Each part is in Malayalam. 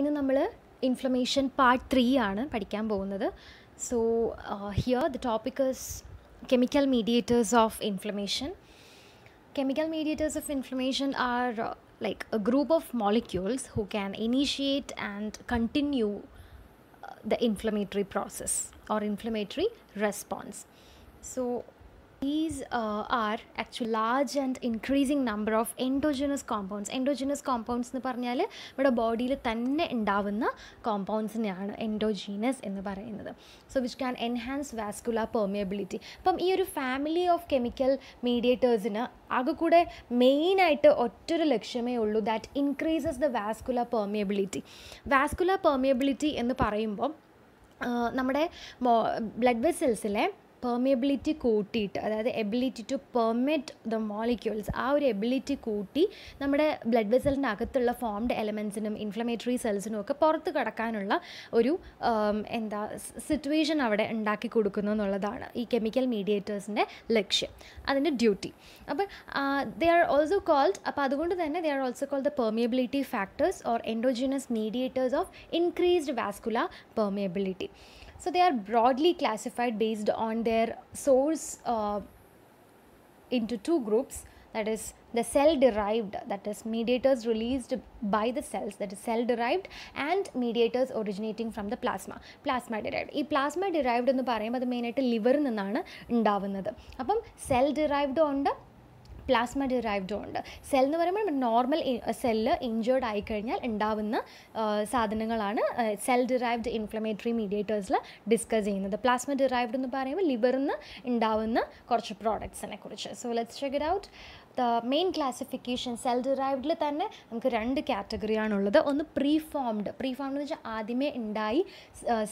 ഇന്ന് നമ്മൾ ഇൻഫ്ലമേഷൻ പാർട്ട് ത്രീ ആണ് പഠിക്കാൻ പോകുന്നത് so here the topic is chemical mediators of inflammation chemical mediators of inflammation are like a group of molecules who can initiate and continue the inflammatory process or inflammatory response so These uh, are actually large and increasing number of endogenous compounds. Endogenous compounds എന്ന് പറഞ്ഞാൽ നമ്മുടെ ബോഡിയിൽ തന്നെ ഉണ്ടാവുന്ന കോമ്പൗണ്ട്സിനെയാണ് എൻഡോജീനസ് എന്ന് പറയുന്നത് so which can enhance vascular permeability അപ്പം ഈ ഒരു ഫാമിലി ഓഫ് കെമിക്കൽ മീഡിയേറ്റേഴ്സിന് ആകെ കൂടെ മെയിനായിട്ട് ഒറ്റൊരു ലക്ഷ്യമേ ഉള്ളൂ that increases the vascular permeability vascular permeability എന്ന് പറയുമ്പോൾ നമ്മുടെ ബ്ലഡ് വെസൽസിലെ പെർമിയബിലിറ്റി കൂട്ടിയിട്ട് അതായത് ability to permit the molecules ആ ഒരു എബിലിറ്റി കൂട്ടി നമ്മുടെ ബ്ലഡ് വെസലിൻ്റെ അകത്തുള്ള ഫോംഡ് എലമെൻസിനും ഇൻഫ്ലമേറ്ററി സെൽസിനും ഒക്കെ പുറത്ത് കടക്കാനുള്ള ഒരു എന്താ സിറ്റുവേഷൻ അവിടെ ഉണ്ടാക്കി കൊടുക്കുന്നു എന്നുള്ളതാണ് ഈ കെമിക്കൽ മീഡിയേറ്റേഴ്സിൻ്റെ ലക്ഷ്യം അതിൻ്റെ ഡ്യൂട്ടി അപ്പം ദേ ആർ ഓൾസോ കോൾഡ് അപ്പോൾ അതുകൊണ്ട് തന്നെ they are also called the permeability factors or endogenous mediators of increased vascular permeability So they are broadly classified based on their source uh, into two groups that is the cell derived that is mediators released by the cells that is cell derived and mediators originating from the plasma plasma derived ഈ plasma derived എന്ന് പറയുമ്പോൾ അത് മെയിനായിട്ട് ലിവറിൽ നിന്നാണ് ഉണ്ടാവുന്നത് അപ്പം സെൽ ഡിറൈവ്ഡും ഉണ്ട് പ്ലാസ്മ ഡിറൈവ്ഡും ഉണ്ട് സെൽ എന്ന് പറയുമ്പോൾ നോർമൽ സെല്ല് ഇഞ്ചേർഡ് ആയിക്കഴിഞ്ഞാൽ ഉണ്ടാവുന്ന സാധനങ്ങളാണ് സെൽ ഡിറൈവ്ഡ് ഇൻഫ്ലമേറ്ററി മീഡിയേറ്റേഴ്സിൽ ഡിസ്കസ് ചെയ്യുന്നത് പ്ലാസ്മ ഡിറൈവ്ഡ് എന്ന് പറയുമ്പോൾ നിന്ന് ഉണ്ടാവുന്ന കുറച്ച് പ്രോഡക്ട്സിനെ കുറിച്ച് so let's check it out the main classification cell ഡിറൈവ്ഡിൽ തന്നെ നമുക്ക് രണ്ട് കാറ്റഗറിയാണുള്ളത് ഒന്ന് പ്രീഫോംഡ് പ്രീഫോംഡ് എന്ന് വെച്ചാൽ ആദ്യമേ ഉണ്ടായി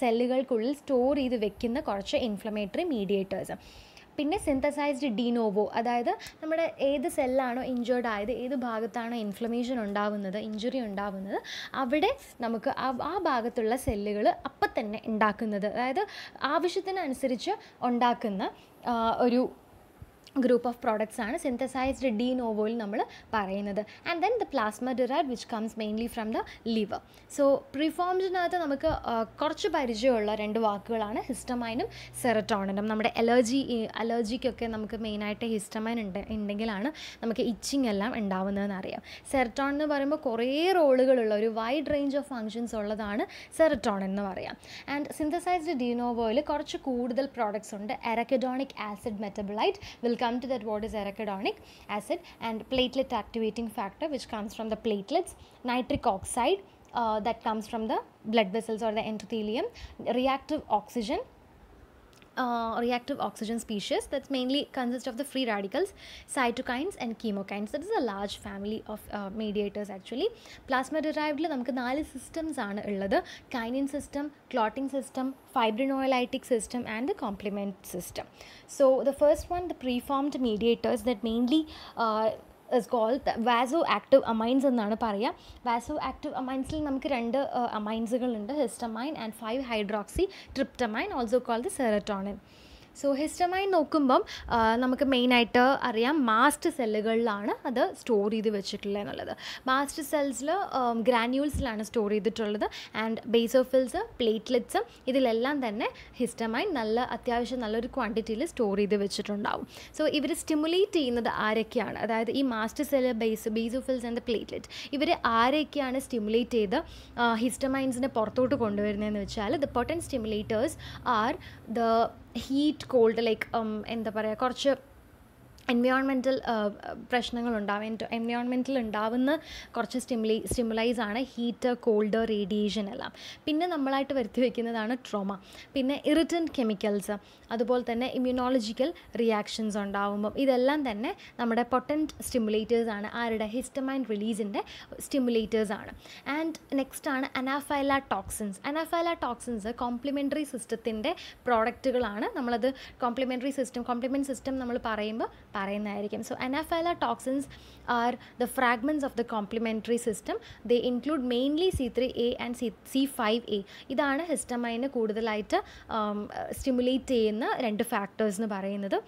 സെല്ലുകൾക്കുള്ളിൽ സ്റ്റോർ ചെയ്ത് വെക്കുന്ന കുറച്ച് ഇൻഫ്ലമേറ്ററി മീഡിയേറ്റേഴ്സ് പിന്നെ സിന്തസൈസ്ഡ് ഡിനോവോ അതായത് നമ്മുടെ ഏത് സെല്ലാണോ ഇഞ്ചേർഡ് ആയത് ഏത് ഭാഗത്താണോ ഇൻഫ്ലമേഷൻ ഉണ്ടാവുന്നത് ഇഞ്ചുറി ഉണ്ടാവുന്നത് അവിടെ നമുക്ക് ആ ഭാഗത്തുള്ള സെല്ലുകൾ അപ്പം തന്നെ ഉണ്ടാക്കുന്നത് അതായത് ആവശ്യത്തിനനുസരിച്ച് ഉണ്ടാക്കുന്ന ഒരു ഗ്രൂപ്പ് ഓഫ് പ്രോഡക്റ്റ്സ് ആണ് സിന്തസൈസ്ഡ് ഡി നോവോയിൽ നമ്മൾ പറയുന്നത് and then the plasma derived which comes mainly from the liver so പ്രിഫോംസിനകത്ത് നമുക്ക് കുറച്ച് പരിചയമുള്ള രണ്ട് വാക്കുകളാണ് ഹിസ്റ്റമൈനും സെറട്ടോണിനും നമ്മുടെ അലർജി അലർജിക്കൊക്കെ നമുക്ക് മെയിനായിട്ട് ഹിസ്റ്റമൈൻ ഉണ്ട് ഉണ്ടെങ്കിലാണ് നമുക്ക് ഇച്ചിങ് എല്ലാം ഉണ്ടാവുന്നതെന്ന് അറിയാം സെറട്ടോൺ എന്ന് പറയുമ്പോൾ കുറേ റോളുകളുള്ള ഒരു വൈഡ് റേഞ്ച് ഓഫ് ഫങ്ഷൻസ് ഉള്ളതാണ് സെറട്ടോൺ എന്ന് പറയാം ആൻഡ് സിന്തസൈസ്ഡ് നോവോയിൽ കുറച്ച് കൂടുതൽ പ്രോഡക്റ്റ്സ് ഉണ്ട് arachidonic acid metabolite will come to that what is arachidonic acid and platelet activating factor which comes from the platelets, nitric oxide uh, that comes from the blood vessels or the endothelium, reactive oxygen uh, reactive oxygen species that mainly consists of the free radicals, cytokines and chemokines. That is a large family of uh, mediators actually. Plasma derived നമുക്ക് നാല് സിസ്റ്റംസ് ആണ് the kinin system, clotting system, fibrinolytic system and the complement system. So the first one, the preformed mediators that mainly uh, is called vaso active amines എന്നാണ് പറയുക വാസോ ആക്റ്റീവ് അമൈൻസിൽ നമുക്ക് രണ്ട് അമൈൻസുകളുണ്ട് histamine and five hydroxy tryptamine also called the serotonin so ഹിസ്റ്റമായി നോക്കുമ്പം നമുക്ക് മെയിനായിട്ട് അറിയാം മാസ്റ്റ് സെല്ലുകളിലാണ് അത് സ്റ്റോർ ചെയ്ത് വെച്ചിട്ടുള്ളത് എന്നുള്ളത് മാസ്റ്റ് സെൽസിൽ ഗ്രാനുവൽസിലാണ് സ്റ്റോർ ചെയ്തിട്ടുള്ളത് ആൻഡ് ബേസോഫിൽസ് പ്ലേറ്റ്ലെറ്റ്സ് ഇതിലെല്ലാം തന്നെ ഹിസ്റ്റമായി നല്ല അത്യാവശ്യം നല്ലൊരു ക്വാണ്ടിറ്റിയിൽ സ്റ്റോർ ചെയ്ത് വെച്ചിട്ടുണ്ടാവും സോ ഇവർ സ്റ്റിമുലേറ്റ് ചെയ്യുന്നത് ആരൊക്കെയാണ് അതായത് ഈ mast cell base basophils and platelet ഇവർ ആരൊക്കെയാണ് സ്റ്റിമുലേറ്റ് ചെയ്ത് ഹിസ്റ്റമൈൻസിനെ പുറത്തോട്ട് കൊണ്ടുവരുന്നതെന്ന് വെച്ചാൽ the potent stimulators are the heat cold like എന്താ പറയുക കുറച്ച് എൻവയോൺമെൻറ്റൽ പ്രശ്നങ്ങളുണ്ടാവും എൻ്റെ എൻവയോൺമെൻറ്റിൽ ഉണ്ടാവുന്ന കുറച്ച് സ്റ്റിമുലി സ്റ്റിമുലൈസ് ആണ് ഹീറ്റ് കോൾഡ് റേഡിയേഷൻ എല്ലാം പിന്നെ നമ്മളായിട്ട് വരുത്തി വയ്ക്കുന്നതാണ് ട്രോമ പിന്നെ ഇറിറ്റൻറ്റ് കെമിക്കൽസ് അതുപോലെ തന്നെ ഇമ്മ്യൂണോളജിക്കൽ റിയാക്ഷൻസ് ഉണ്ടാവുമ്പം ഇതെല്ലാം തന്നെ നമ്മുടെ പൊട്ടൻറ്റ് സ്റ്റിമുലേറ്റേഴ്സ് ആണ് ആരുടെ ഹിസ്റ്റമൈൻ റിലീസിൻ്റെ സ്റ്റിമുലേറ്റേഴ്സ് ആണ് ആൻഡ് നെക്സ്റ്റ് ആണ് anaphylatoxins anaphylatoxins complementary സിസ്റ്റത്തിൻ്റെ പ്രോഡക്റ്റുകളാണ് നമ്മളത് കോംപ്ലിമെൻ്ററി സിസ്റ്റം കോംപ്ലിമെൻ്റ് സിസ്റ്റം നമ്മൾ പറയുമ്പോൾ പറയുന്നതായിരിക്കും so anaphylatoxins are the fragments of the complementary system the include mainly C three A and C C five A ഇതാണ് ഹിസ്റ്റമൈന് കൂടുതലായിട്ട് സ്റ്റിമുലേറ്റ് ചെയ്യുന്ന രണ്ട് ഫാക്ടേഴ്സ് എന്ന് പറയുന്നത്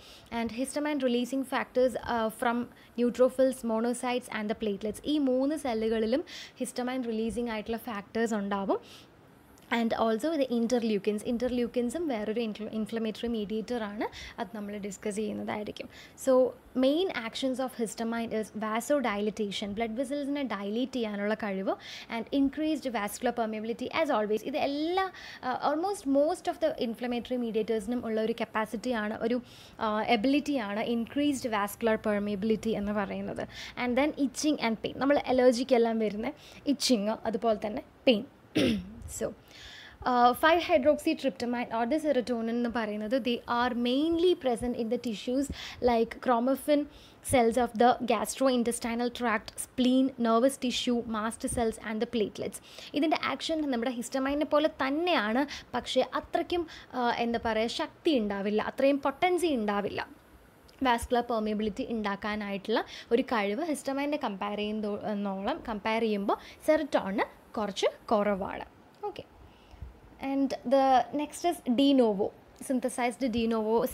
and histamine releasing factors from neutrophils monocytes and the platelets ഈ മൂന്ന് സെല്ലുകളിലും ഹിസ്റ്റമൈൻ റിലീസിങ് ആയിട്ടുള്ള ഫാക്ടേഴ്സ് ഉണ്ടാവും ആൻഡ് ഓൾസോ ഇത് ഇൻ്റർലൂക്കിൻസ് ഇൻ്റർലൂക്കിൻസും വേറൊരു ഇൻഫ്ലമേറ്ററി മീഡിയേറ്റർ ആണ് അത് നമ്മൾ ഡിസ്കസ് ചെയ്യുന്നതായിരിക്കും so main actions of histamine is vasodilatation blood വെസൽസിനെ ഡയലേറ്റ് ചെയ്യാനുള്ള കഴിവ് and increased vascular permeability as always ഇത് എല്ലാ almost most of the inflammatory മീഡിയേറ്റേഴ്സിനും ഉള്ള ഒരു കപ്പാസിറ്റിയാണ് ഒരു എബിലിറ്റിയാണ് ഇൻക്രീസ്ഡ് വാസ്കുലർ പെർമിയബിലിറ്റി എന്ന് പറയുന്നത് and then itching and pain നമ്മൾ അലർജിക്കെല്ലാം വരുന്ന ഇച്ചിങ് അതുപോലെ തന്നെ pain so five hydroxy hydroxytryptamine or the serotonin എന്ന് പറയുന്നത് they are mainly present in the tissues like chromaffin cells of the gastrointestinal tract spleen nervous tissue mast cells and the platelets ഇതിൻ്റെ ആക്ഷൻ നമ്മുടെ ഹിസ്റ്റമൈനെ പോലെ തന്നെയാണ് പക്ഷേ അത്രയ്ക്കും എന്താ പറയുക ശക്തി ഉണ്ടാവില്ല അത്രയും പൊട്ടൻസി ഉണ്ടാവില്ല വാസ്കുലർ പെർമിയബിലിറ്റി ഉണ്ടാക്കാനായിട്ടുള്ള ഒരു കഴിവ് ഹിസ്റ്റമൈൻ്റെ കമ്പയർ ചെയ്യുന്നോളം കമ്പയർ ചെയ്യുമ്പോൾ സെററ്റോണിന് കുറച്ച് കുറവാണ് and the next is de novo synthesized the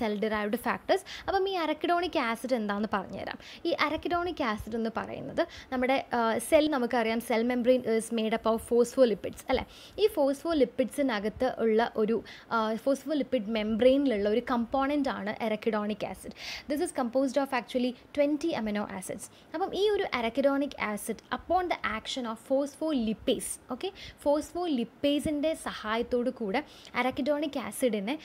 cell derived factors അപ്പം ഈ അരക്കിഡോണിക് ആസിഡ് എന്താണെന്ന് പറഞ്ഞുതരാം ഈ അരക്കിഡോണിക് ആസിഡ് എന്ന് പറയുന്നത് നമ്മുടെ സെൽ നമുക്കറിയാം cell membrane is made up of phospholipids അല്ലേ ഈ ഫോസ്ഫോ ലിപ്പിഡ്സിനകത്ത് ഉള്ള ഒരു ഫോസ്ഫോ ലിപ്പിഡ് മെംബ്രെയിനിലുള്ള ഒരു കമ്പോണൻ്റ് ആണ് arachidonic acid this is composed of actually twenty amino acids അപ്പം ഈ ഒരു arachidonic acid upon the action of phospholipase okay ഫോസ്ഫോ ലിപ്പേസിൻ്റെ സഹായത്തോടു കൂടെ അരക്കിഡോണിക് ആസിഡിനെ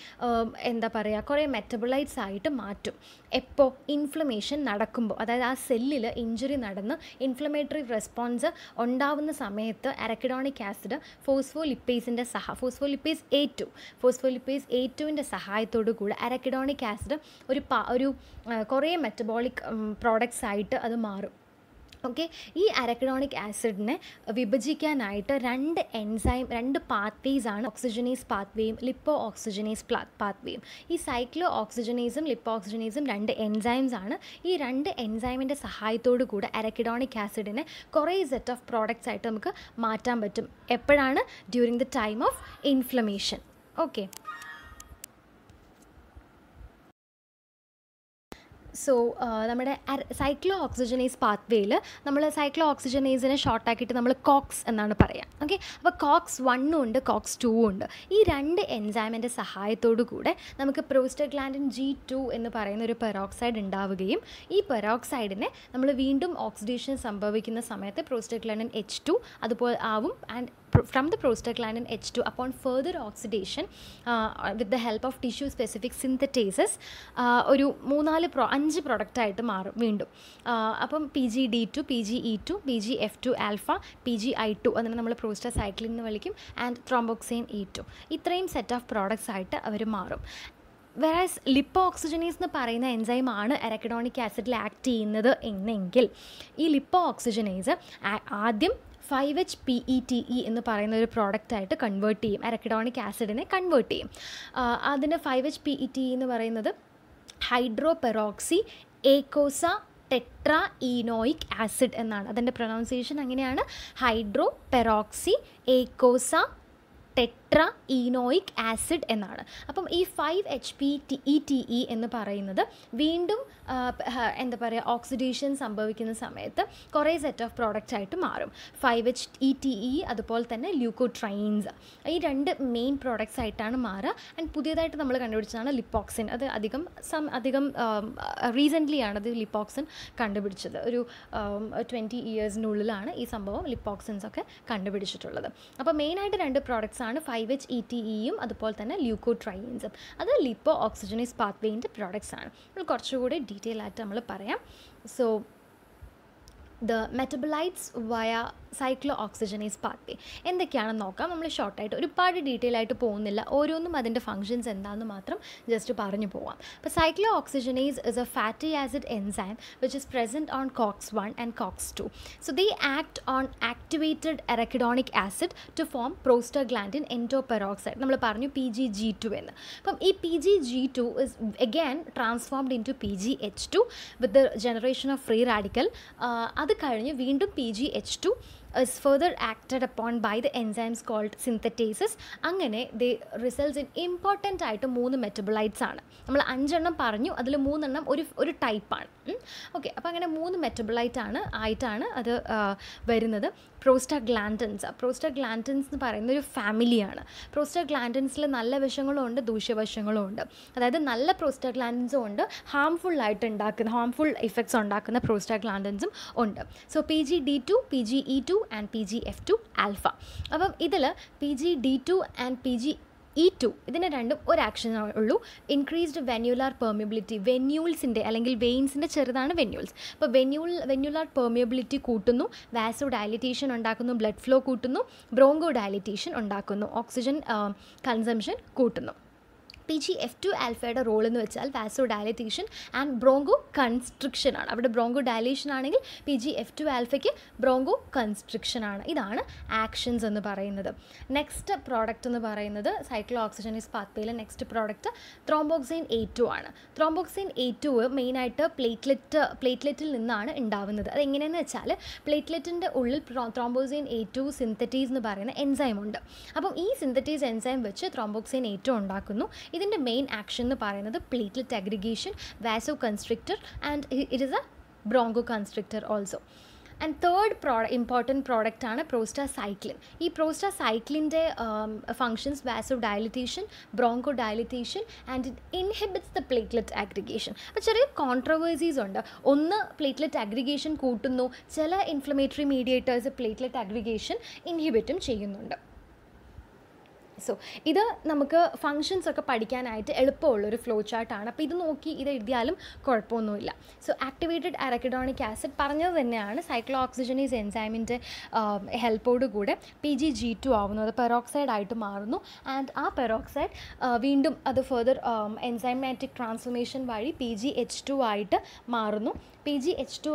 എന്താ പറയുക കുറേ മെറ്റബിളൈറ്റ്സ് ആയിട്ട് മാറ്റും എപ്പോൾ ഇൻഫ്ലമേഷൻ നടക്കുമ്പോൾ അതായത് ആ സെല്ലിൽ ഇഞ്ചുറി നടന്ന് ഇൻഫ്ലമേറ്ററി റെസ്പോൺസ് ഉണ്ടാവുന്ന സമയത്ത് അരക്കിഡോണിക് ആസിഡ് ഫോസ്ഫോലിപ്പേസിൻ്റെ സഹ phospholipase A two phospholipase A ടുവിൻ്റെ സഹായത്തോടു കൂടി അരക്കിഡോണിക് ആസിഡ് ഒരു ഒരു കുറേ മെറ്റബോളിക് പ്രോഡക്റ്റ്സ് ആയിട്ട് അത് മാറും ഓക്കെ ഈ അരക്കഡോണിക് ആസിഡിനെ വിഭജിക്കാനായിട്ട് രണ്ട് എൻസൈം രണ്ട് പാത്വേസാണ് ഓക്സിജനേസ് പാത്വേയും ലിപ്പോ ഓക്സിജനേസ് പാത്വേയും ഈ സൈക്ലോ ഓക്സിജനേസും ലിപ്പോ ഓക്സിജനേസും രണ്ട് എൻസൈംസ് ആണ് ഈ രണ്ട് എൻസൈമിൻ്റെ സഹായത്തോടു കൂടെ അരക്കിഡോണിക് ആസിഡിനെ കുറേ സെറ്റ് ഓഫ് പ്രോഡക്റ്റ്സ് ആയിട്ട് നമുക്ക് മാറ്റാൻ പറ്റും എപ്പോഴാണ് during the time of inflammation okay so നമ്മുടെ സൈക്ലോ ഓക്സിജനേസ് പാത്വേയിൽ നമ്മൾ സൈക്ലോ ഓക്സിജനേസിനെ ഷോർട്ടാക്കിയിട്ട് നമ്മൾ കോക്സ് എന്നാണ് പറയാം ഓക്കെ അപ്പോൾ കോക്സ് വണ്ണും ഉണ്ട് കോക്സ് ടൂ ഉണ്ട് ഈ രണ്ട് എൻസൈമിൻ്റെ സഹായത്തോടു കൂടെ നമുക്ക് പ്രോസ്റ്റഗ്ലാൻഡിൻ ജി ടു എന്ന് പറയുന്ന ഒരു പെറോക്സൈഡ് ഉണ്ടാവുകയും ഈ പെറോക്സൈഡിനെ നമ്മൾ വീണ്ടും ഓക്സിഡേഷൻ സംഭവിക്കുന്ന സമയത്ത് പ്രോസ്റ്റഗ്ലാൻഡിൻ എച്ച് ടു അതുപോലെ ആവും and from the prostaglandin H2 upon further oxidation uh, with the help of tissue specific synthetases uh, ഒരു മൂന്നാല് പ്രോ അഞ്ച് പ്രൊഡക്റ്റായിട്ട് മാറും വീണ്ടും അപ്പം P G D two P G E two P G F two alpha P G I two അതിനെ നമ്മൾ പ്രോസ്റ്റാസൈക്ലിൻ എന്ന് വിളിക്കും ആൻഡ് ത്രോംബോക്സൈൻ ഇ ടു ഇത്രയും സെറ്റ് ഓഫ് പ്രോഡക്റ്റ്സ് ആയിട്ട് അവർ മാറും വെറാസ് ലിപ്പോ ഓക്സിജനേസ് എന്ന് പറയുന്ന എൻസൈമാണ് അരക്കഡോണിക് ആസിഡിൽ ആക്ട് ചെയ്യുന്നത് എന്നെങ്കിൽ ഈ ലിപ്പോ ഓക്സിജനേസ് ആദ്യം five H P E T E എന്ന് പറയുന്ന ഒരു പ്രോഡക്റ്റായിട്ട് കൺവേർട്ട് ചെയ്യും അരക്കഡോണിക് ആസിഡിനെ കൺവേർട്ട് ചെയ്യും അതിന് five H P E T എന്ന് പറയുന്നത് hydroperoxyeicosatetraenoic acid എന്നാണ് അതിൻ്റെ പ്രൊനൗൺസിയേഷൻ അങ്ങനെയാണ് hydroperoxyeicosatetraenoic acid എന്നാണ് അപ്പം ഈ five H P T E T E എന്ന് പറയുന്നത് വീണ്ടും എന്താ പറയുക ഓക്സിഡേഷൻ സംഭവിക്കുന്ന സമയത്ത് കുറേ സെറ്റ് ഓഫ് പ്രോഡക്റ്റ് ആയിട്ട് മാറും five H E T E അതുപോലെ തന്നെ ല്യൂക്കോട്രൈൻസ് ഈ രണ്ട് മെയിൻ പ്രോഡക്റ്റ്സ് ആയിട്ടാണ് മാറുക ആൻഡ് പുതിയതായിട്ട് നമ്മൾ കണ്ടുപിടിച്ചതാണ് ലിപ്പോക്സിൻ അത് അധികം സം അധികം റീസെൻ്റ്ലി ആണത് ലിപ്പോക്സിൻ കണ്ടുപിടിച്ചത് ഒരു ട്വൻറ്റി ഇയേഴ്സിനുള്ളിലാണ് ഈ സംഭവം ലിപ്പോക്സിൻസ് ഒക്കെ കണ്ടുപിടിച്ചിട്ടുള്ളത് അപ്പോൾ മെയിനായിട്ട് രണ്ട് പ്രോഡക്റ്റ്സ് ആണ് five five H E T ഇയും അതുപോലെ തന്നെ ല്യൂക്കോട്രൈൻസും അത് ലിപ്പോ ഓക്സിജനേസ് പാത്വേൻ്റെ പ്രോഡക്റ്റ്സ് ആണ് നമ്മൾ കുറച്ചുകൂടി ഡീറ്റെയിൽ ആയിട്ട് നമ്മൾ പറയാം സോ ദ മെറ്റബലൈറ്റ്സ് വയ സൈക്ലോ ഓക്സിജനൈസ് പാത്വേ എന്തൊക്കെയാണെന്ന് നോക്കാം നമ്മൾ ഷോർട്ടായിട്ട് ഒരുപാട് ഡീറ്റെയിൽ ആയിട്ട് പോകുന്നില്ല ഓരോന്നും അതിൻ്റെ ഫങ്ഷൻസ് എന്താണെന്ന് മാത്രം ജസ്റ്റ് പറഞ്ഞു പോവാം അപ്പോൾ cyclooxygenase is a fatty acid enzyme which is present on COX one and COX two so the act on activated arachidonic acid to form prostaglandin endoperoxide നമ്മൾ പറഞ്ഞു പി ജി ജി ടു എന്ന് അപ്പം ഈ P G G two is again transformed into P G H two with the generation of free radical അത് കഴിഞ്ഞ് വീണ്ടും P G H two is further acted upon by the enzymes called synthetases അങ്ങനെ ദ റിസൾട്ട്സ് ഇൻ ഇമ്പോർട്ടൻ്റ് ആയിട്ട് മൂന്ന് മെറ്റബിളൈറ്റ്സ് ആണ് നമ്മൾ അഞ്ചെണ്ണം പറഞ്ഞു അതിൽ മൂന്നെണ്ണം ഒരു ഒരു ടൈപ്പാണ് ഓക്കെ അപ്പോൾ അങ്ങനെ മൂന്ന് ആണ് ആയിട്ടാണ് അത് വരുന്നത് പ്രോസ്റ്റാ പ്രോസ്റ്റാ ഗ്ലാൻഡൻസ് എന്ന് പറയുന്ന ഒരു ഫാമിലിയാണ് ഗ്ലാൻഡൻസിൽ നല്ല വശങ്ങളും ഉണ്ട് ദൂഷ്യവശങ്ങളും ഉണ്ട് അതായത് നല്ല പ്രോസ്റ്റാ ഗ്ലാൻഡൻസും ഉണ്ട് ഹാംഫുൾ ആയിട്ട് ഉണ്ടാക്കുന്ന ഹാംഫുൾ ഇഫക്ട്സ് ഉണ്ടാക്കുന്ന പ്രോസ്റ്റാ ഗ്ലാൻഡൻസും ഉണ്ട് so P G D two P G E two and P G F two alpha അപ്പം ഇതിൽ P G D two and P G E two ഇതിന് രണ്ടും ഒരു ആക്ഷൻ ഉള്ളൂ ഇൻക്രീസ്ഡ് വെന്യൂലാർ പെർമിയബിലിറ്റി വെന്യൂൾസിൻ്റെ അല്ലെങ്കിൽ വെയിൻസിൻ്റെ ചെറുതാണ് വെന്യൂൾസ് അപ്പോൾ വെന്യൂൾ വെന്യൂലാർ പെർമിയബിലിറ്റി കൂട്ടുന്നു വാസോ ഡയലിറ്റേഷൻ ഉണ്ടാക്കുന്നു ബ്ലഡ് ഫ്ലോ കൂട്ടുന്നു ബ്രോങ്കോ ഡയലിറ്റേഷൻ ഉണ്ടാക്കുന്നു ഓക്സിജൻ കൺസംഷൻ um, കൂട്ടുന്നു പി ജി എഫ് ടു ആൽഫയുടെ റോൾ എന്ന് വെച്ചാൽ vasodilatation and bronchoconstriction ആണ് അവിടെ ബ്രോങ്കോ ഡയലേഷൻ ആണെങ്കിൽ പി ജി എഫ് ടു ആൽഫയ്ക്ക് ബ്രോങ്കോ കൺസ്ട്രിക്ഷൻ ആണ് ഇതാണ് ആക്ഷൻസ് എന്ന് പറയുന്നത് നെക്സ്റ്റ് പ്രോഡക്റ്റ് എന്ന് പറയുന്നത് സൈക്ലോ ഓക്സിജൻ ഇസ് പാത്വേയിലെ next product thromboxane A two ആണ് ത്രോംബോക്സൈൻ എ ടു മെയിനായിട്ട് പ്ലേറ്റ്ലെറ്റ് പ്ലേറ്റ്ലെറ്റിൽ നിന്നാണ് ഉണ്ടാവുന്നത് അത് എങ്ങനെയെന്ന് വെച്ചാൽ പ്ലേറ്റ്ലെറ്റിൻ്റെ ഉള്ളിൽ ത്രോംബോക്സൈൻ എ ടു സിന്തറ്റീസ് എന്ന് പറയുന്ന എൻസൈം ഉണ്ട് അപ്പം ഈ സിന്തറ്റീസ് എൻസൈം വെച്ച് ത്രോംബോക്സൈൻ എ ടു ഉണ്ടാക്കുന്നു ഇത് ഇതിൻ്റെ മെയിൻ ആക്ഷൻ എന്ന് പറയുന്നത് platelet aggregation vasoconstrictor and it is a bronchoconstrictor also and third prod important പ്രോഡക്റ്റാണ് പ്രോസ്റ്റാ സൈക്ലിൻ ഈ പ്രോസ്റ്റാ സൈക്ലിൻ്റെ functions vasodilatation bronchodilatation and it inhibits the platelet aggregation അപ്പോൾ ചെറിയ കോൺട്രവേഴ്സീസ് ഉണ്ട് ഒന്ന് പ്ലേറ്റ്ലെറ്റ് അഗ്രിഗേഷൻ കൂട്ടുന്നു ചില ഇൻഫ്ലമേറ്ററി മീഡിയേറ്റേഴ്സ് പ്ലേറ്റ്ലെറ്റ് അഗ്രിഗേഷൻ ഇൻഹിബിറ്റും ചെയ്യുന്നുണ്ട് സോ ഇത് നമുക്ക് ഫങ്ഷൻസ് ഒക്കെ പഠിക്കാനായിട്ട് എളുപ്പമുള്ളൊരു ഫ്ലോ ചാർട്ടാണ് അപ്പോൾ ഇത് നോക്കി ഇത് എഴുതിയാലും കുഴപ്പമൊന്നുമില്ല സോ ആക്ടിവേറ്റഡ് അറക്കിഡോണിക് ആസിഡ് പറഞ്ഞത് തന്നെയാണ് സൈക്ലോ ഓക്സിജനീസ് എൻസൈമിൻ്റെ ഹെൽപ്പോട് കൂടെ പി ജി ജി ടു ആവുന്നു അത് പെറോക്സൈഡ് ആയിട്ട് മാറുന്നു ആൻഡ് ആ പെറോക്സൈഡ് വീണ്ടും അത് ഫെർദർ എൻസൈമാറ്റിക് ട്രാൻസ്ഫർമേഷൻ വഴി പി ജി എച്ച് ടു ആയിട്ട് മാറുന്നു പി ജി എച്ച് ടു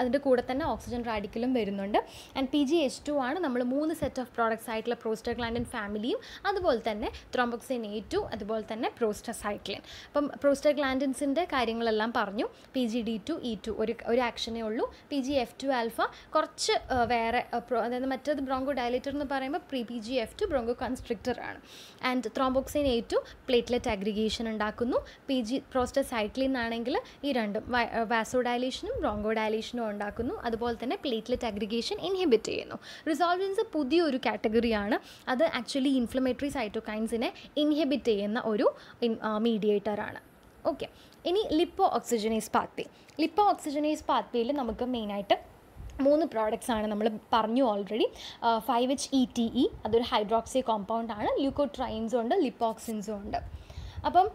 അതിൻ്റെ കൂടെ തന്നെ ഓക്സിജൻ റാഡിക്കലും വരുന്നുണ്ട് and P G H two ആണ് നമ്മൾ മൂന്ന് സെറ്റ് ഓഫ് പ്രോഡക്ട്സ് ആയിട്ടുള്ള പ്രോസ്റ്റഗ്ലാൻഡിൻ ഫാമിലിയും അതുപോലെ തന്നെ ത്രോംബോക്സിൻ എ ടു അതുപോലെ തന്നെ പ്രോസ്റ്റസൈക്ലിൻ അപ്പം പ്രോസ്റ്റഗ്ലാൻഡിൻസിൻ്റെ കാര്യങ്ങളെല്ലാം പറഞ്ഞു P G D two E two ഒരു ഒരു ആക്ഷനേ ഉള്ളൂ P G F two alpha കുറച്ച് വേറെ അതായത് മറ്റേത് ബ്രോങ്കോ ഡയലേറ്റർ എന്ന് പറയുമ്പോൾ pre P G F two bronchoconstrictor ആണ് and thromboxane A two platelet aggregation ഉണ്ടാക്കുന്നു പി ജി പ്രോസ്റ്റസൈക്ലിൻ ആണെങ്കിൽ ഈ രണ്ടും വാസോഡയലി ഡയലേഷനും റോങ്കോ ഡയലേഷനും ഉണ്ടാക്കുന്നു അതുപോലെ തന്നെ പ്ലേറ്റ്ലെറ്റ് അഗ്രിഗേഷൻ ഇൻഹിബിറ്റ് ചെയ്യുന്നു റിസോൾവൻസ് പുതിയൊരു കാറ്റഗറിയാണ് അത് ആക്ച്വലി ഇൻഫ്ലമേറ്ററി സൈറ്റോകൈൻസിനെ ഇൻഹിബിറ്റ് ചെയ്യുന്ന ഒരു മീഡിയേറ്ററാണ് ഓക്കെ ഇനി lipoxygenase pathway lipoxygenase പാത്തിയിൽ നമുക്ക് മെയിനായിട്ട് മൂന്ന് പ്രോഡക്റ്റ്സ് ആണ് നമ്മൾ പറഞ്ഞു already five H E T E അതൊരു ഹൈഡ്രോക്സി കോമ്പൗണ്ട് ആണ് ല്യൂക്കോട്രൈൻസും ഉണ്ട് ലിപ്പോക്സിൻസും ഉണ്ട് അപ്പം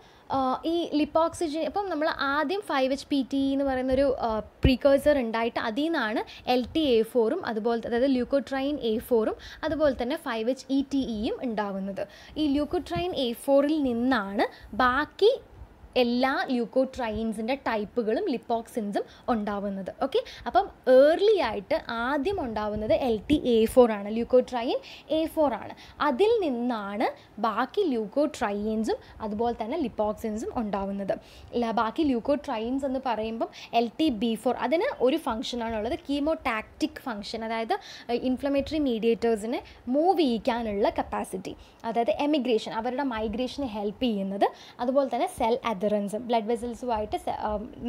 ഈ ലിപ്പോക്സിജൻ ഇപ്പം നമ്മൾ ആദ്യം ഫൈവ് എച്ച് പി ടി എന്ന് പറയുന്നൊരു പ്രീകേഴ്സർ ഉണ്ടായിട്ട് അതിൽ നിന്നാണ് എൽ ടി എ ഫോറും അതുപോലെ അതായത് ല്യൂക്കോട്രൈൻ എ ഫോറും അതുപോലെ തന്നെ ഫൈവ് എച്ച് ഇ ടി ഇയും ഉണ്ടാകുന്നത് ഈ ല്യൂക്കോട്രൈൻ എ ഫോറിൽ നിന്നാണ് ബാക്കി എല്ലാ ലൂക്കോട്രൈൻസിൻ്റെ ടൈപ്പുകളും ലിപ്പോക്സിൻസും ഉണ്ടാവുന്നത് ഓക്കെ അപ്പം ഏർലി ആയിട്ട് ആദ്യം ഉണ്ടാവുന്നത് എൽ ടി എ ഫോർ ആണ് ല്യൂക്കോട്രൈൻ എ ഫോർ ആണ് അതിൽ നിന്നാണ് ബാക്കി ലൂക്കോട്രൈൻസും അതുപോലെ തന്നെ ലിപ്പോക്സിൻസും ഉണ്ടാവുന്നത് ബാക്കി ല്യൂക്കോട്രൈൻസ് എന്ന് പറയുമ്പം എൽ ടി ബി ഫോർ അതിന് ഒരു ഫംഗ്ഷനാണുള്ളത് കീമോടാക്റ്റിക് ഫംഗ്ഷൻ അതായത് ഇൻഫ്ലമേറ്ററി മീഡിയേറ്റേഴ്സിനെ മൂവ് ചെയ്യിക്കാനുള്ള കപ്പാസിറ്റി അതായത് എമിഗ്രേഷൻ അവരുടെ മൈഗ്രേഷനെ ഹെൽപ്പ് ചെയ്യുന്നത് അതുപോലെ തന്നെ സെൽ അത ക്ലിയറൻസും ബ്ലഡ് വെസൽസുമായിട്ട്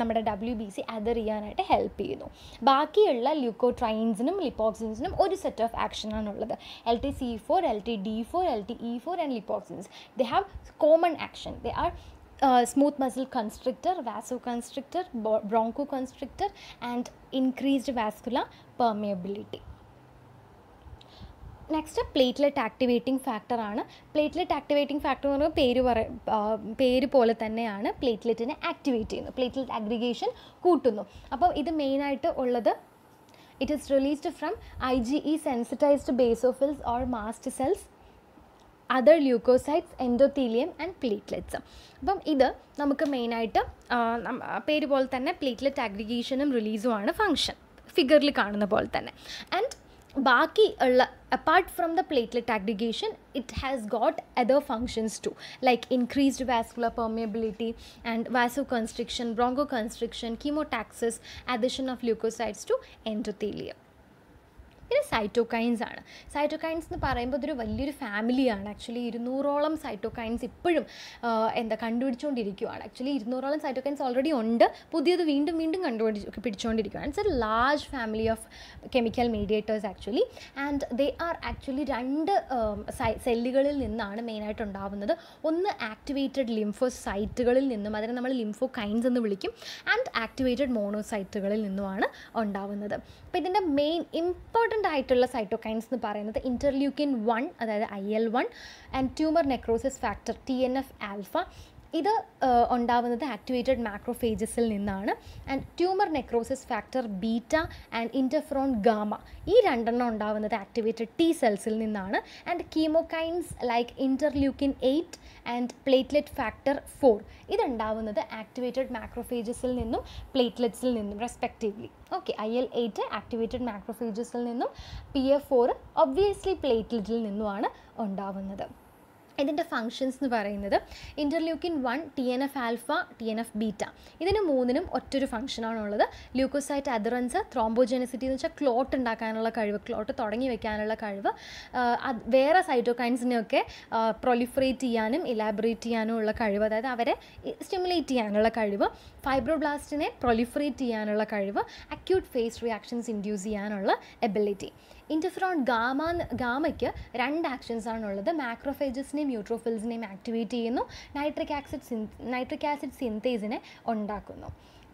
നമ്മുടെ ഡബ്ല്യു ബി സി അതർ ചെയ്യാനായിട്ട് ഹെൽപ്പ് ചെയ്യുന്നു ബാക്കിയുള്ള ലുക്കോട്രൈൻസിനും ലിപ്പോക്സിൻസിനും ഒരു സെറ്റ് ഓഫ് ആക്ഷൻ ആണുള്ളത് L T C four L T D four L T E four and lipoxins they have common action they are smooth muscle constrictor vasoconstrictor bronchoconstrictor and increased vascular permeability next platelet activating ഫാക്ടറാണ് പ്ലേറ്റ്ലെറ്റ് ആക്ടിവേറ്റിംഗ് ഫാക്ടർ എന്ന് പറയുമ്പോൾ പേര് പറ പേര് പോലെ തന്നെയാണ് പ്ലേറ്റ്ലെറ്റിനെ ആക്ടിവേറ്റ് ചെയ്യുന്നത് പ്ലേറ്റ്ലെറ്റ് അഗ്രിഗേഷൻ കൂട്ടുന്നു അപ്പോൾ ഇത് മെയിനായിട്ട് ഉള്ളത് it is released from I G E sensitized basophils or mast cells other leukocytes endothelium and platelets അപ്പം ഇത് നമുക്ക് മെയിനായിട്ട് പേര് പോലെ തന്നെ പ്ലേറ്റ്ലെറ്റ് അഗ്രിഗേഷനും റിലീസുമാണ് ഫങ്ഷൻ ഫിഗറിൽ കാണുന്ന പോലെ തന്നെ and baki apart from the platelet aggregation it has got other functions too like increased vascular permeability and vasoconstriction bronchoconstriction chemotaxis addition of leukocytes to endothelium പിന്നെ സൈറ്റോകൈൻസ് ആണ് സൈറ്റോകൈൻസ് എന്ന് പറയുമ്പോൾ ഇതൊരു വലിയൊരു ഫാമിലിയാണ് ആക്ച്വലി ഇരുന്നൂറോളം സൈറ്റോകൈൻസ് ഇപ്പോഴും എന്താ കണ്ടുപിടിച്ചുകൊണ്ടിരിക്കുകയാണ് ആക്ച്വലി ഇരുന്നൂറോളം സൈറ്റോകൈൻസ് ഓൾറെഡി ഉണ്ട് പുതിയത് വീണ്ടും വീണ്ടും കണ്ടുപിടിച്ച് പിടിച്ചുകൊണ്ടിരിക്കുകയാണ് it's a large family of chemical mediators actually and they are actually രണ്ട് സെല്ലുകളിൽ നിന്നാണ് മെയിനായിട്ട് ഉണ്ടാവുന്നത് ഒന്ന് ആക്ടിവേറ്റഡ് ലിംഫോസൈറ്റുകളിൽ നിന്നും അതിനെ നമ്മൾ ലിംഫോ കൈൻസ് എന്ന് വിളിക്കും ആൻഡ് ആക്ടിവേറ്റഡ് മോണോസൈറ്റുകളിൽ നിന്നുമാണ് ഉണ്ടാവുന്നത് അപ്പോൾ ഇതിൻ്റെ മെയിൻ ഇമ്പോർട്ടൻറ്റ് ഇമ്പോർട്ടൻ്റ് ആയിട്ടുള്ള സൈറ്റോകൈൻസ് എന്ന് പറയുന്നത് ഇൻ്റർലൂക്കിൻ വൺ അതായത് I L one and tumour necrosis factor T N F alpha ഇത് ഉണ്ടാവുന്നത് ആക്ടിവേറ്റഡ് മാക്രോഫേജസിൽ നിന്നാണ് and tumour necrosis factor beta and interferon gamma ഈ രണ്ടെണ്ണം ഉണ്ടാവുന്നത് ആക്ടിവേറ്റഡ് ടി സെൽസിൽ നിന്നാണ് and chemokines like interleukin eight and platelet factor four ഇതുണ്ടാവുന്നത് ആക്ടിവേറ്റഡ് മാക്രോഫേജസിൽ നിന്നും പ്ലേറ്റ്ലെറ്റ്സിൽ നിന്നും respectively okay I L eight activated മാക്രോഫേജസിൽ നിന്നും പി എഫ് ഫോർ ഒബ്വിയസ്ലി പ്ലേറ്റ്ലെറ്റിൽ നിന്നുമാണ് ഉണ്ടാവുന്നത് ഇതിൻ്റെ ഫംഗ്ഷൻസ് എന്ന് പറയുന്നത് interleukin one T N F alpha T N F beta ഇതിന് മൂന്നിനും ഒറ്റൊരു ഫംഗ്ഷനാണുള്ളത് ലൂക്കോസൈറ്റ് അതിറൻസ് ത്രോംബോജെനിസിറ്റി എന്ന് വെച്ചാൽ ക്ലോട്ട് ഉണ്ടാക്കാനുള്ള കഴിവ് ക്ലോട്ട് തുടങ്ങി വെക്കാനുള്ള കഴിവ് വേറെ സൈറ്റോകൈൻസിനെയൊക്കെ പ്രൊലിഫറേറ്റ് ചെയ്യാനും ഇലാബറേറ്റ് ചെയ്യാനും ഉള്ള കഴിവ് അതായത് അവരെ സ്റ്റിമുലേറ്റ് ചെയ്യാനുള്ള കഴിവ് ഫൈബ്രോബ്ലാസ്റ്റിനെ പ്രൊലിഫറേറ്റ് ചെയ്യാനുള്ള കഴിവ് അക്യൂട്ട് ഫേസ് റിയാക്ഷൻസ് ഇൻഡ്യൂസ് ചെയ്യാനുള്ള എബിലിറ്റി ഇൻ്റർഫിറോൺ ഗാമ ഗാമയ്ക്ക് രണ്ട് ആക്ഷൻസ് ആണുള്ളത് മാക്രോഫേജസിനെയും യൂട്രോഫിൽസിനെയും ആക്ടിവേറ്റ് ചെയ്യുന്നു nitric acid syn nitric acid സിന്തേസിനെ ഉണ്ടാക്കുന്നു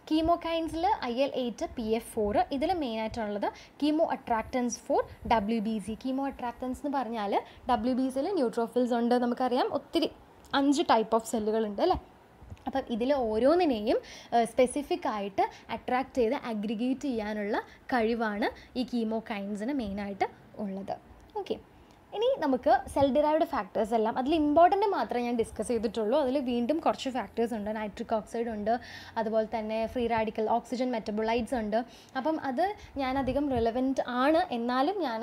കീമോകൈൻസിൽ I L eight P F four ഇതിൽ മെയിനായിട്ടുള്ളത് chemoattractants for W B C chemoattractants എന്ന് പറഞ്ഞാൽ ഡബ്ല്യു ബി സിയിൽ ന്യൂട്രോഫിൽസ് ഉണ്ട് നമുക്കറിയാം ഒത്തിരി അഞ്ച് ടൈപ്പ് ഓഫ് സെല്ലുകളുണ്ട് അല്ലേ അപ്പം ഇതിൽ ഓരോന്നിനെയും സ്പെസിഫിക് ആയിട്ട് അട്രാക്റ്റ് ചെയ്ത് അഗ്രിഗേറ്റ് ചെയ്യാനുള്ള കഴിവാണ് ഈ കീമോകൈൻസിന് മെയിനായിട്ട് ഉള്ളത് ഓക്കെ ഇനി നമുക്ക് സെൽ ഡിറൈവ്ഡ് ഫാക്ടേഴ്സ് എല്ലാം അതിൽ ഇമ്പോർട്ടൻറ്റ് മാത്രമേ ഞാൻ ഡിസ്കസ് ചെയ്തിട്ടുള്ളൂ അതിൽ വീണ്ടും കുറച്ച് ഫാക്ടേഴ്സ് ഉണ്ട് നൈട്രിക് ഓക്സൈഡ് ഉണ്ട് അതുപോലെ തന്നെ ഫ്രീ റാഡിക്കൽ ഓക്സിജൻ മെറ്റബോളൈറ്റ്സ് ഉണ്ട് അപ്പം അത് ഞാൻ അധികം റിലവൻറ്റ് ആണ് എന്നാലും ഞാൻ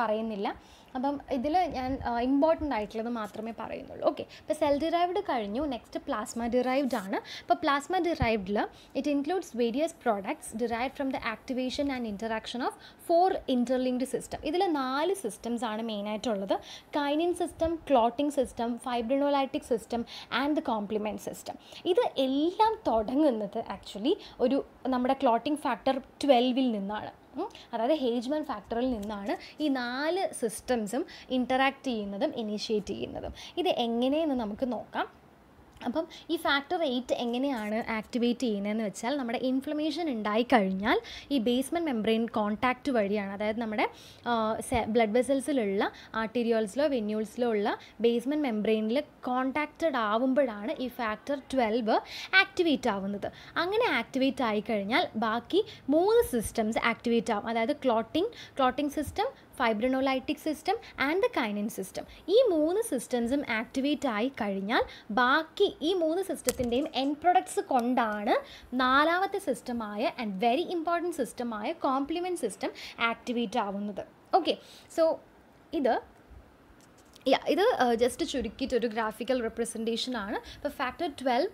പറയുന്നില്ല അപ്പം ഇതിൽ ഞാൻ ഇമ്പോർട്ടൻ്റ് ആയിട്ടുള്ളത് മാത്രമേ പറയുന്നുള്ളൂ ഓക്കെ ഇപ്പോൾ സെൽ ഡിറൈവ്ഡ് കഴിഞ്ഞു നെക്സ്റ്റ് പ്ലാസ്മ ഡിറൈവ്ഡ് ആണ് ഇപ്പോൾ പ്ലാസ്മ ഡിറൈവ്ഡിൽ it includes various products derive from the activation and interaction of four interlinked system ഇതിൽ നാല് സിസ്റ്റംസ് ആണ് മെയിനായിട്ടുള്ളത് kinin system clotting system fibrinolytic system and the complement system ഇത് എല്ലാം തുടങ്ങുന്നത് ആക്ച്വലി ഒരു നമ്മുടെ ക്ലോട്ടിംഗ് ഫാക്ടർ ട്വൽവിൽ നിന്നാണ് അതായത് ഹേജ്മൻ ഫാക്ടറിൽ നിന്നാണ് ഈ നാല് സിസ്റ്റംസും ഇൻറ്ററാക്ട് ചെയ്യുന്നതും ഇനീഷ്യേറ്റ് ചെയ്യുന്നതും ഇത് എങ്ങനെയെന്ന് നമുക്ക് നോക്കാം അപ്പം ഈ ഫാക്ടർ എയ്റ്റ് എങ്ങനെയാണ് ആക്ടിവേറ്റ് ചെയ്യുന്നതെന്ന് വെച്ചാൽ നമ്മുടെ ഇൻഫ്ലമേഷൻ ഉണ്ടായിക്കഴിഞ്ഞാൽ ഈ ബേസ്മെൻറ്റ് മെംബ്രെയിൻ കോൺടാക്റ്റ് വഴിയാണ് അതായത് നമ്മുടെ ബ്ലഡ് വെസൽസിലുള്ള ആർട്ടീരിയോൾസിലോ വെന്യൂൾസിലോ ഉള്ള ബേസ്മെൻറ്റ് മെംബ്രെയിനിൽ കോൺടാക്റ്റഡ് ആവുമ്പോഴാണ് ഈ ഫാക്ടർ ട്വൽവ് ആക്ടിവേറ്റ് ആവുന്നത് അങ്ങനെ ആക്ടിവേറ്റ് ആയിക്കഴിഞ്ഞാൽ ബാക്കി മൂന്ന് സിസ്റ്റംസ് ആക്ടിവേറ്റ് ആവും അതായത് clotting clotting system fibrinolytic system and the kinin system ഈ മൂന്ന് സിസ്റ്റംസും ആക്ടിവേറ്റ് ആയി കഴിഞ്ഞാൽ ബാക്കി ഈ മൂന്ന് സിസ്റ്റത്തിൻ്റെയും എൻ പ്രൊഡക്ട്സ് കൊണ്ടാണ് നാലാമത്തെ സിസ്റ്റമായ ആൻഡ് വെരി ഇമ്പോർട്ടൻറ്റ് സിസ്റ്റമായ കോംപ്ലിമെൻറ്റ് സിസ്റ്റം ആക്ടിവേറ്റ് ആവുന്നത് ഓക്കെ സോ ഇത് യാ ഇത് ജസ്റ്റ് uh, ചുരുക്കിയിട്ടൊരു ഒരു ഗ്രാഫിക്കൽ റെപ്രസെൻറ്റേഷൻ ആണ് ഇപ്പോൾ factor twelve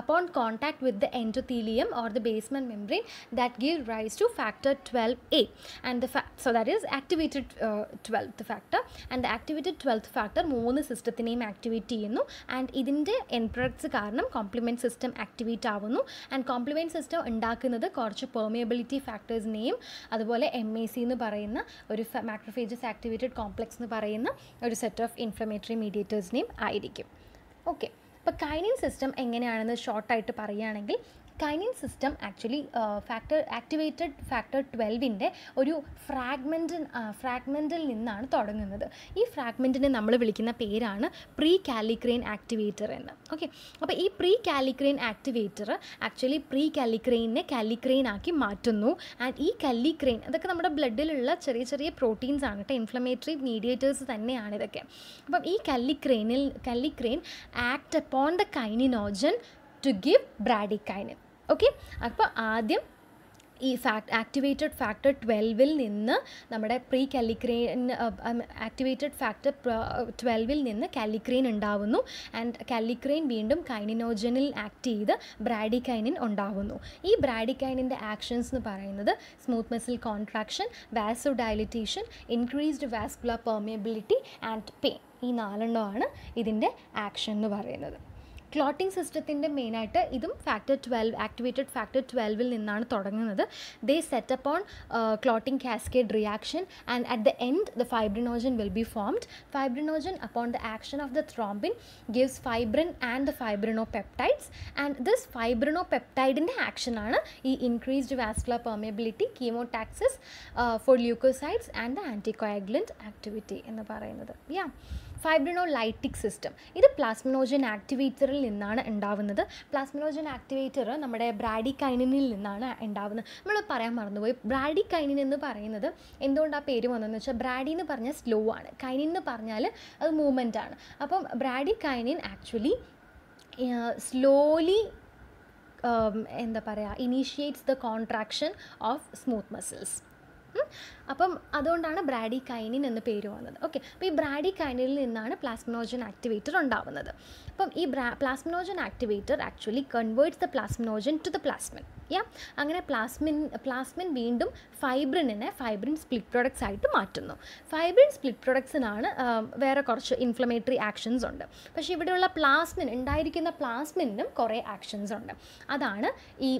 upon contact with the endothelium or the basement membrane that give rise to factor twelve A and the so that is activated twelfth factor and the activated twelfth factor മൂന്ന് സിസ്റ്റത്തിനെയും ആക്ടിവേറ്റ് ചെയ്യുന്നു ആൻഡ് ഇതിൻ്റെ എൻ പ്രൊഡക്ട്സ് കാരണം കോംപ്ലിമെൻറ്റ് സിസ്റ്റം ആക്ടിവേറ്റ് ആവുന്നു ആൻഡ് കോംപ്ലിമെൻറ്റ് സിസ്റ്റം ഉണ്ടാക്കുന്നത് കുറച്ച് പെർമിയബിലിറ്റി ഫാക്ടേഴ്സിനെയും അതുപോലെ എം എ സി എന്ന് പറയുന്ന ഒരു മാക്രോഫേജസ് ആക്ടിവേറ്റഡ് കോംപ്ലക്സ് എന്ന് പറയുന്ന ഒരു സെറ്റ് സെറ്റ് ഓഫ് ഇൻഫ്ലമേറ്ററി മീഡിയേറ്റേഴ്സിനെയും ആയിരിക്കും ഓക്കെ അപ്പോൾ കൈനിൻ സിസ്റ്റം എങ്ങനെയാണെന്ന് ഷോർട്ടായിട്ട് പറയുകയാണെങ്കിൽ kinin system actually factor activated factor ട്വൽവിൻ്റെ ഒരു ഫ്രാഗ്മെൻ്റ് ഫ്രാഗ്മെൻറ്റിൽ നിന്നാണ് തുടങ്ങുന്നത് ഈ ഫ്രാഗ്മെൻറ്റിനെ നമ്മൾ വിളിക്കുന്ന പേരാണ് പ്രീ കാലിക്രെയിൻ ആക്ടിവേറ്റർ എന്ന് ഓക്കെ അപ്പോൾ ഈ പ്രീ കാലിക്രെയിൻ ആക്ടിവേറ്റർ ആക്ച്വലി പ്രീ കാലിക്രെയിനെ കാലിക്രെയിൻ ആക്കി മാറ്റുന്നു ആൻഡ് ഈ കല്ലിക്രെയിൻ അതൊക്കെ നമ്മുടെ ബ്ലഡിലുള്ള ചെറിയ ചെറിയ പ്രോട്ടീൻസ് ആണ് കേട്ടോ ഇൻഫ്ലമേറ്ററി മീഡിയേറ്റേഴ്സ് തന്നെയാണ് ഇതൊക്കെ അപ്പം ഈ കല്ലിക്രെയിനിൽ kallikrein act upon the kininogen to give bradykinin okay അപ്പോൾ ആദ്യം ഈ ഫാക്ട് ആക്ടിവേറ്റഡ് ഫാക്ടർ ട്വൽവിൽ നിന്ന് നമ്മുടെ പ്രീ കാലിക്രെയിൻ ആക്ടിവേറ്റഡ് ഫാക്ടർ ട്വൽവിൽ നിന്ന് കാലിക്രെയിൻ ഉണ്ടാവുന്നു ആൻഡ് കാലിക്രെയിൻ വീണ്ടും കൈനിനോജനിൽ ആക്ട് ചെയ്ത് ബ്രാഡിക്കൈനിൻ ഉണ്ടാവുന്നു ഈ ബ്രാഡിക്കൈനിൻ്റെ ആക്ഷൻസ് എന്ന് പറയുന്നത് smooth muscle contraction vasodilatation increased vascular permeability and pain ഈ നാലെണ്ണമാണ് ഇതിൻ്റെ ആക്ഷൻ എന്ന് പറയുന്നത് ക്ലോട്ടിംഗ് സിസ്റ്റത്തിൻ്റെ മെയിനായിട്ട് ഇതും ഫാക്ടർ ട്വൽവ് ആക്ടിവേറ്റഡ് ഫാക്ടർ ട്വൽവിൽ നിന്നാണ് തുടങ്ങുന്നത് they set up on clotting cascade reaction and at the end the fibrinogen will be formed fibrinogen upon the action of the thrombin gives fibrin and the fibrinopeptides and this ഫൈബ്രിനോ പെപ്റ്റൈഡിൻ്റെ ആക്ഷനാണ് ഈ increased vascular permeability chemotaxis for leukocytes and the anticoagulant activity എന്ന് പറയുന്നത് യാ ഫൈബ്രിനോലൈറ്റിക് സിസ്റ്റം ഇത് പ്ലാസ്മിനോജൻ ആക്ടിവേറ്ററിൽ നിന്നാണ് ഉണ്ടാവുന്നത് പ്ലാസ്മിനോജൻ ആക്ടിവേറ്റർ നമ്മുടെ ബ്രാഡികൈനിനിൽ നിന്നാണ് ഉണ്ടാവുന്നത് നമ്മൾ പറയാൻ മറന്നുപോയി ബ്രാഡികൈനിൻ എന്ന് പറയുന്നത് എന്തുകൊണ്ട് ആ പേര് വന്നതെന്ന് വെച്ചാൽ ബ്രാഡി എന്ന് പറഞ്ഞാൽ സ്ലോ ആണ് കൈനിൻ എന്ന് പറഞ്ഞാൽ അത് മൂവ്മെൻ്റ് ആണ് അപ്പം ബ്രാഡികൈനിൻ ആക്ച്വലി സ്ലോലി എന്താ പറയുക initiates the contraction of smooth muscles അപ്പം അതുകൊണ്ടാണ് ബ്രാഡി കൈനിൻ എന്ന പേര് വന്നത് ഓക്കെ അപ്പോൾ ഈ ബ്രാഡി കൈനിൽ നിന്നാണ് പ്ലാസ്മിനോജൻ ആക്ടിവേറ്റർ ഉണ്ടാവുന്നത് അപ്പം ഈ ബ്രാ plasminogen activator actually converts the plasminogen to the plasmin യാ അങ്ങനെ പ്ലാസ്മിൻ പ്ലാസ്മിൻ വീണ്ടും ഫൈബ്രിനെ ഫൈബ്രിൻ സ്പ്ലിറ്റ് പ്രൊഡക്ട്സ് ആയിട്ട് മാറ്റുന്നു ഫൈബ്രിൻ സ്പ്ലിറ്റ് പ്രൊഡക്ട്സിനാണ് വേറെ കുറച്ച് ഇൻഫ്ലമേറ്ററി ആക്ഷൻസ് ഉണ്ട് പക്ഷേ ഇവിടെയുള്ള പ്ലാസ്മിൻ ഉണ്ടായിരിക്കുന്ന പ്ലാസ്മിനും കുറേ ആക്ഷൻസ് ഉണ്ട് അതാണ് ഈ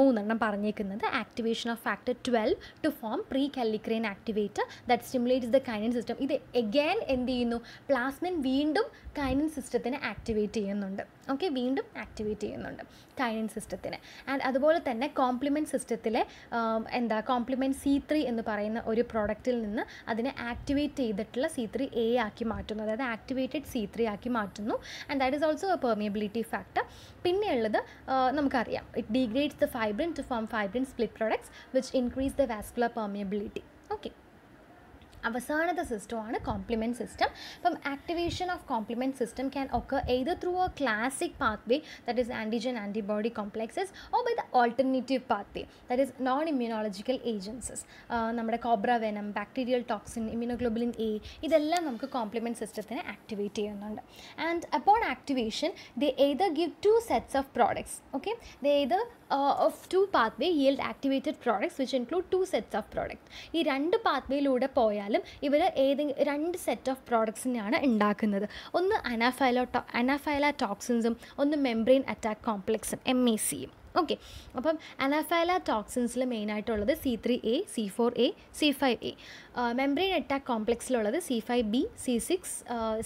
മൂന്നെണ്ണം പറഞ്ഞേക്കുന്നത് activation of factor twelve to form prekallikrein membrane activator that stimulates the kinin system ഇത് എഗെയിൻ എന്ത് ചെയ്യുന്നു പ്ലാസ്മിൻ വീണ്ടും കൈനൻ സിസ്റ്റത്തിന് ആക്ടിവേറ്റ് ചെയ്യുന്നുണ്ട് ഓക്കെ വീണ്ടും ആക്ടിവേറ്റ് ചെയ്യുന്നുണ്ട് കൈനൻ സിസ്റ്റത്തിന് ആൻഡ് അതുപോലെ തന്നെ കോംപ്ലിമെൻറ്റ് സിസ്റ്റത്തിലെ um, എന്താ കോംപ്ലിമെൻറ്റ് സി ത്രീ എന്ന് പറയുന്ന ഒരു പ്രോഡക്റ്റിൽ നിന്ന് അതിനെ ആക്ടിവേറ്റ് ചെയ്തിട്ടുള്ള സി ത്രീ എ ആക്കി മാറ്റുന്നു അതായത് ആക്ടിവേറ്റഡ് സി ത്രീ ആക്കി മാറ്റുന്നു and that is also a permeability factor പിന്നെയുള്ളത് uh, നമുക്കറിയാം it degrades the fibrin to form fibrin split products which increase the vascular permeability അവസാനത്തെ സിസ്റ്റമാണ് കോംപ്ലിമെൻറ്റ് സിസ്റ്റം അപ്പം activation of complement system can occur either through a classic way that is antigen antibody complexes or by the alternative way that is non immunological agencies നമ്മുടെ cobra venom bacterial toxin immunoglobulin A ഇതെല്ലാം നമുക്ക് കോംപ്ലിമെൻറ്റ് സിസ്റ്റത്തിനെ ആക്ടിവേറ്റ് ചെയ്യുന്നുണ്ട് and upon activation they either give two sets of products okay they either of two pathway yield activated products which include two sets of product ഈ രണ്ട് പാത്വേയിലൂടെ പോയാലും ഇവർ ഏതെങ്കിലും രണ്ട് സെറ്റ് ഓഫ് പ്രോഡക്ട്സിനെയാണ് ഉണ്ടാക്കുന്നത് ഒന്ന് അനാഫൈലോ അനാഫൈല ടോക്സിൻസും ഒന്ന് മെംബ്രെയിൻ അറ്റാക്ക് കോംപ്ലക്സും എം എ സിയും ഓക്കെ അപ്പം അനാഫാല ടോക്സിൻസിൽ മെയിനായിട്ടുള്ളത് C three A C four A C five A membrane attack കോംപ്ലക്സിലുള്ളത് C five B C six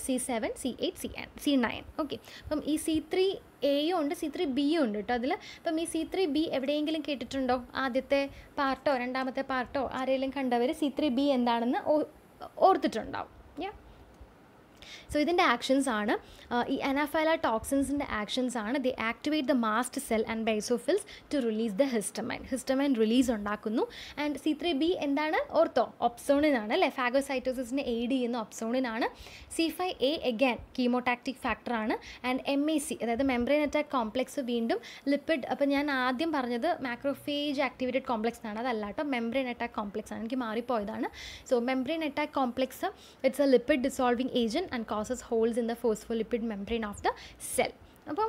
C seven C eight C C nine okay അപ്പം ഈ സി ത്രീ എയും ഉണ്ട് സി ത്രീ ബിയും ഉണ്ട് കേട്ടോ അതിൽ അപ്പം ഈ സി ത്രീ ബി എവിടെയെങ്കിലും കേട്ടിട്ടുണ്ടോ ആദ്യത്തെ പാർട്ടോ രണ്ടാമത്തെ പാർട്ടോ ആരെങ്കിലും കണ്ടവർ സി ത്രീ ബി എന്താണെന്ന് ഓർത്തിട്ടുണ്ടാവും സോ ഇതിൻ്റെ ആക്ഷൻസ് ആണ് ഈ അനാഫൈല ടോക്സിൻസിൻ്റെ ആക്ഷൻസ് ആണ് the activate the mast cell and basophils to release the histamine histamine release ഉണ്ടാക്കുന്നു ആൻഡ് സി ത്രീ ബി എന്താണ് ഓർത്തോ ഒപ്സോണിനാണ് അല്ലേ ഫാഗോസൈറ്റോസിസിനെ എയ്ഡ് ചെയ്യുന്ന ഒപ്സോണിനാണ് C five A again chemotactic ഫാക്ടറാണ് ആൻഡ് എം എ സി അതായത് മെംബ്രെയിൻ അറ്റാക്ക് കോംപ്ലക്സ് വീണ്ടും ലിപ്പിഡ് അപ്പോൾ ഞാൻ ആദ്യം പറഞ്ഞത് മാക്രോഫേജ് ആക്ടിവേറ്റഡ് കോംപ്ലക്സ് എന്നാണ് അതല്ലാട്ടോ കേട്ടോ മെംബ്രെയിൻ അറ്റാക്ക് കോംപ്ലക്സ് ആണ് എനിക്ക് മാറിപ്പോയതാണ് so membrane attack complex it's a lipid dissolving agent and process holes in the phospholipid membrane of the cell അപ്പം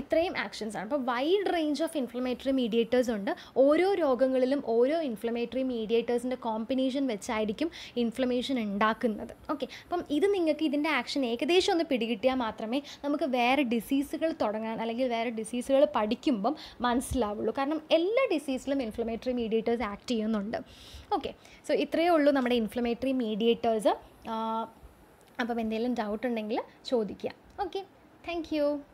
ഇത്രയും ആക്ഷൻസ് ആണ് അപ്പോൾ wide range of inflammatory mediators ഉണ്ട് ഓരോ രോഗങ്ങളിലും ഓരോ ഇൻഫ്ലമേറ്ററി മീഡിയേറ്റേഴ്സിൻ്റെ കോമ്പിനേഷൻ വെച്ചായിരിക്കും ഇൻഫ്ലമേഷൻ ഉണ്ടാക്കുന്നത് ഓക്കെ അപ്പം ഇത് നിങ്ങൾക്ക് ഇതിൻ്റെ ആക്ഷൻ ഏകദേശം ഒന്ന് പിടികിട്ടിയാൽ മാത്രമേ നമുക്ക് വേറെ ഡിസീസുകൾ തുടങ്ങാൻ അല്ലെങ്കിൽ വേറെ ഡിസീസുകൾ പഠിക്കുമ്പം മനസ്സിലാവുള്ളൂ കാരണം എല്ലാ ഡിസീസിലും ഇൻഫ്ലമേറ്ററി മീഡിയേറ്റേഴ്സ് ആക്ട് ചെയ്യുന്നുണ്ട് ഓക്കെ സോ ഇത്രയേ ഉള്ളൂ നമ്മുടെ ഇൻഫ്ലമേറ്ററി മീഡിയേറ്റേഴ്സ് അപ്പം എന്തെങ്കിലും ഡൗട്ട് ഉണ്ടെങ്കിൽ ചോദിക്കുക ഓക്കെ താങ്ക്